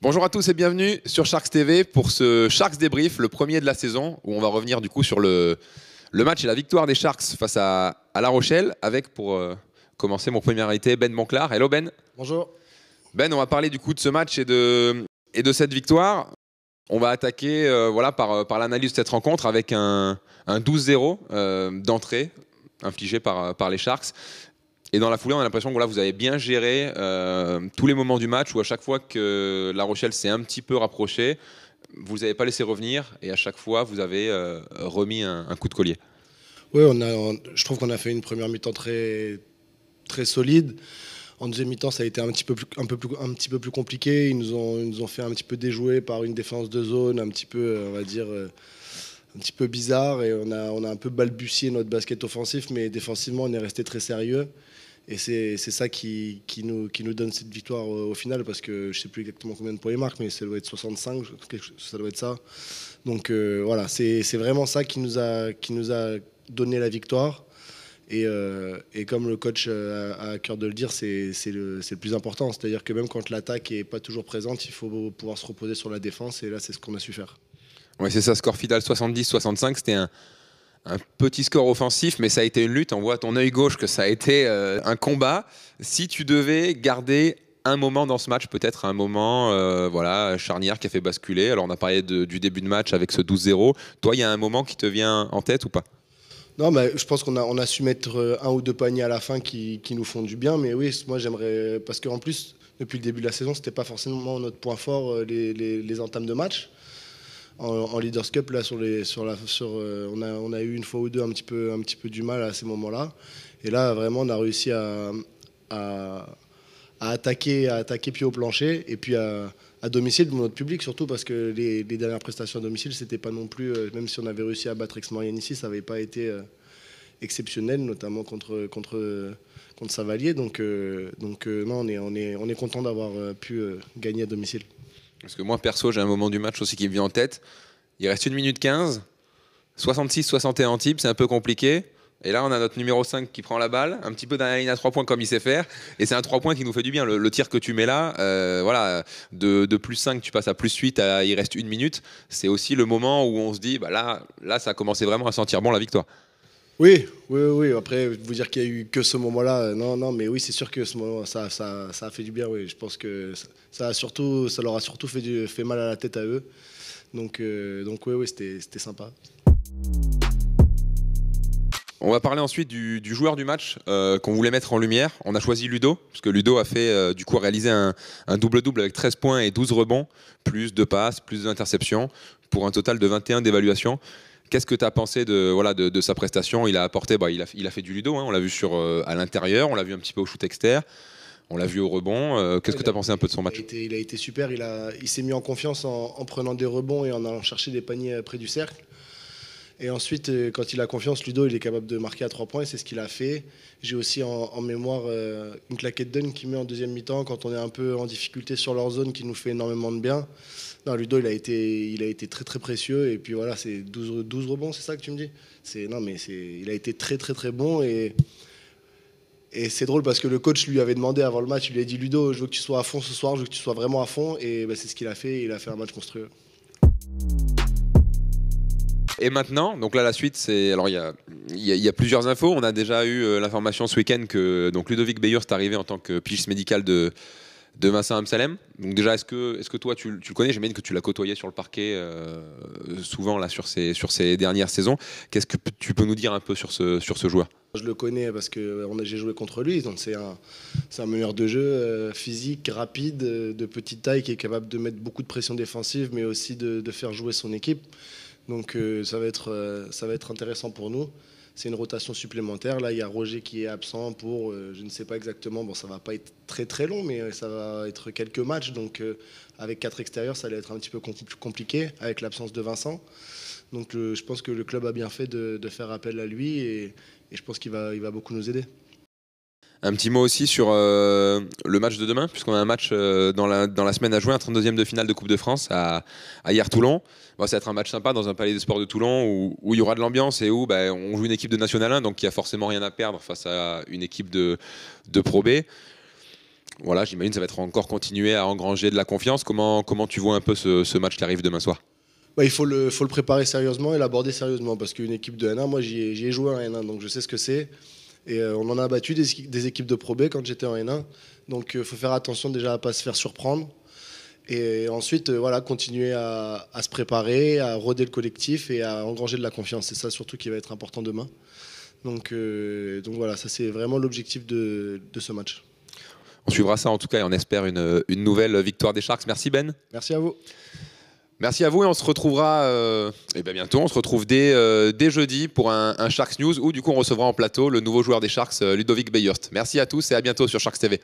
Bonjour à tous et bienvenue sur Sharks TV pour ce Sharks débrief, le premier de la saison, où on va revenir du coup sur le, match et la victoire des Sharks face à, La Rochelle, avec pour euh, commencer mon premier invité Ben Monclar. Hello Ben. Bonjour. Ben, on va parler du coup de ce match et de, cette victoire. On va attaquer euh, voilà, euh, par, l'analyse de cette rencontre avec un, 12-0 d'entrée infligé par les Sharks et dans la foulée, on a l'impression que vous avez bien géré euh, tous les moments du match où à chaque fois que La Rochelle s'est un petit peu rapprochée, vous n'avez pas laissé revenir et à chaque fois, vous avez euh, remis un, coup de collier. Oui, je trouve qu'on a fait une première mi-temps très, solide. En deuxième mi-temps, ça a été un petit peu plus, compliqué. Ils nous, ont, nous ont fait un petit peu déjouer par une défense de zone, un petit peu, euh, on va dire un petit peu bizarre et on a, on a un peu balbutié notre basket offensif, mais défensivement, on est resté très sérieux. Et c'est ça qui, qui, nous, qui nous donne cette victoire au, final, parce que je ne sais plus exactement combien de points il marque, mais ça doit être 65, ça doit être ça. Donc euh, voilà, c'est vraiment ça qui nous, a, qui nous a donné la victoire. Et, euh, et comme le coach a, à cœur de le dire, c'est le, le, plus important. C'est-à-dire que même quand l'attaque n'est pas toujours présente, il faut pouvoir se reposer sur la défense. Et là, c'est ce qu'on a su faire. Oui, c'est ça, score final 70-65, c'était un, petit score offensif, mais ça a été une lutte. On voit à ton œil gauche que ça a été euh, un combat. Si tu devais garder un moment dans ce match, peut-être un moment euh, voilà, charnière qui a fait basculer, alors on a parlé du début de match avec ce 12-0, toi, il y a un moment qui te vient en tête ou pas non, mais je pense qu'on a, on a su mettre euh, un ou deux paniers à la fin qui, nous font du bien. Mais oui, moi j'aimerais. Parce qu'en plus, depuis le début de la saison, ce n'était pas forcément notre point fort, les, les entames de match en, Leaders Cup, là, sur les, sur la, sur, euh, on, a, on a eu une fois ou deux un petit peu, un petit peu du mal à ces moments-là. Et là, vraiment, on a réussi à, attaquer, à attaquer pied au plancher et puis à, domicile de notre public, surtout parce que les, dernières prestations à domicile, c'était pas non plus, euh, même si on avait réussi à battre ex ici, ça n'avait pas été euh, exceptionnel, notamment contre, contre, contre Savalier. Donc, donc non, on est, on est, on est content d'avoir pu gagner à domicile. Parce que moi, perso, j'ai un moment du match aussi qui me vient en tête. Il reste 1 minute 15, 66-61 type, c'est un peu compliqué. Et là, on a notre numéro 5 qui prend la balle, un petit peu dans la ligne à 3 points comme il sait faire. Et c'est un 3 points qui nous fait du bien. Le, tir que tu mets là, euh, voilà, de, plus 5, tu passes à plus 8, à, il reste une minute. C'est aussi le moment où on se dit, bah là, là, ça a commencé vraiment à sentir bon la victoire. Oui, oui, oui. Après, vous dire qu'il n'y a eu que ce moment-là, euh, non, non, mais oui, c'est sûr que ce moment, ça, ça, ça, a fait du bien. Oui, je pense que ça, a surtout, ça leur a surtout fait, du, fait mal à la tête à eux. Donc, euh, donc oui, oui, c'était sympa. On va parler ensuite du, joueur du match euh, qu'on voulait mettre en lumière. On a choisi Ludo, parce que Ludo a fait du coup réaliser réalisé un double-double avec 13 points et 12 rebonds, plus de passes, plus d'interceptions, pour un total de 21 d'évaluations. Qu'est-ce que tu as pensé de, voilà, de, sa prestation Il a apporté, bah, il, a, fait du ludo, hein, on l'a vu sur, euh, à l'intérieur, on l'a vu un petit peu au shoot externe. On l'a vu au rebond. Euh, qu'est-ce que tu as pensé un peu de son match il a, été, il a super. Il, s'est mis en confiance en, en, prenant des rebonds et en allant chercher des paniers euh, près du cercle. Et ensuite, euh, quand il a confiance, Ludo, il est capable de marquer à trois points et c'est ce qu'il a fait. J'ai aussi en, mémoire euh, une claquette d'Un qui met en deuxième mi-temps quand on est un peu en difficulté sur leur zone qui nous fait énormément de bien. Non, Ludo, il a été, il a été très très précieux et puis voilà, c'est 12, 12 rebonds, c'est ça que tu me dis c'est, Non, mais c'est, il a été très très très bon et. Et c'est drôle parce que le coach lui avait demandé avant le match, il lui a dit Ludo, je veux que tu sois à fond ce soir, je veux que tu sois vraiment à fond. Et ben, c'est ce qu'il a fait, il a fait un match monstrueux. Et maintenant, donc là, la suite, c'est. Alors, il y a, plusieurs infos. On a déjà eu euh, l'information ce week-end que donc, Ludovic Beyer est arrivé en tant que pigiste médical de, de Vincent Amsalem. Donc, déjà, est-ce que, est que toi, tu, le connais J'imagine que tu l'as côtoyé sur le parquet euh, souvent là, sur, ces, sur ces dernières saisons. Qu'est-ce que tu peux nous dire un peu sur ce, sur ce joueur je le connais parce que euh, j'ai joué contre lui, donc c'est un, un meneur de jeu physique, rapide, de petite taille, qui est capable de mettre beaucoup de pression défensive, mais aussi de, de faire jouer son équipe. Donc euh, ça, va être, euh, ça va être intéressant pour nous. C'est une rotation supplémentaire. Là, il y a Roger qui est absent pour, euh, je ne sais pas exactement, bon, ça va pas être très très long, mais ça va être quelques matchs. Donc avec quatre extérieurs, ça va être un petit peu compliqué avec l'absence de Vincent. Donc je pense que le club a bien fait de, faire appel à lui et, et je pense qu'il va, il va beaucoup nous aider. Un petit mot aussi sur euh, le match de demain, puisqu'on a un match euh, dans, la, dans, la, semaine à jouer, un 32e de finale de Coupe de France à, à hier Toulon. Bon, ça va être un match sympa dans un palais de sports de Toulon où, il y aura de l'ambiance et où bah, on joue une équipe de National 1, donc qui a forcément rien à perdre face à une équipe de, de Pro B. Voilà, j'imagine que ça va être encore continuer à engranger de la confiance. Comment, comment tu vois un peu ce, match qui arrive demain soir bah, il faut le, faut le préparer sérieusement et l'aborder sérieusement parce qu'une équipe de N1, moi j'y ai, joué un N1, donc je sais ce que c'est. Et euh, on en a battu des, équipes de Pro quand j'étais en N1. Donc il euh, faut faire attention déjà à pas se faire surprendre. Et ensuite, euh, voilà, continuer à, se préparer, à roder le collectif et à engranger de la confiance. C'est ça surtout qui va être important demain. Donc, donc voilà, ça c'est vraiment l'objectif de, ce match. On suivra ça en tout cas et on espère une nouvelle victoire des Sharks. Merci Ben. Merci à vous. Merci à vous et on se retrouvera et euh, eh ben, bientôt. On se retrouve dès, euh, jeudi pour un, Sharks News où du coup on recevra en plateau le nouveau joueur des Sharks, euh, Ludovic Beyerst. Merci à tous et à bientôt sur Sharks TV.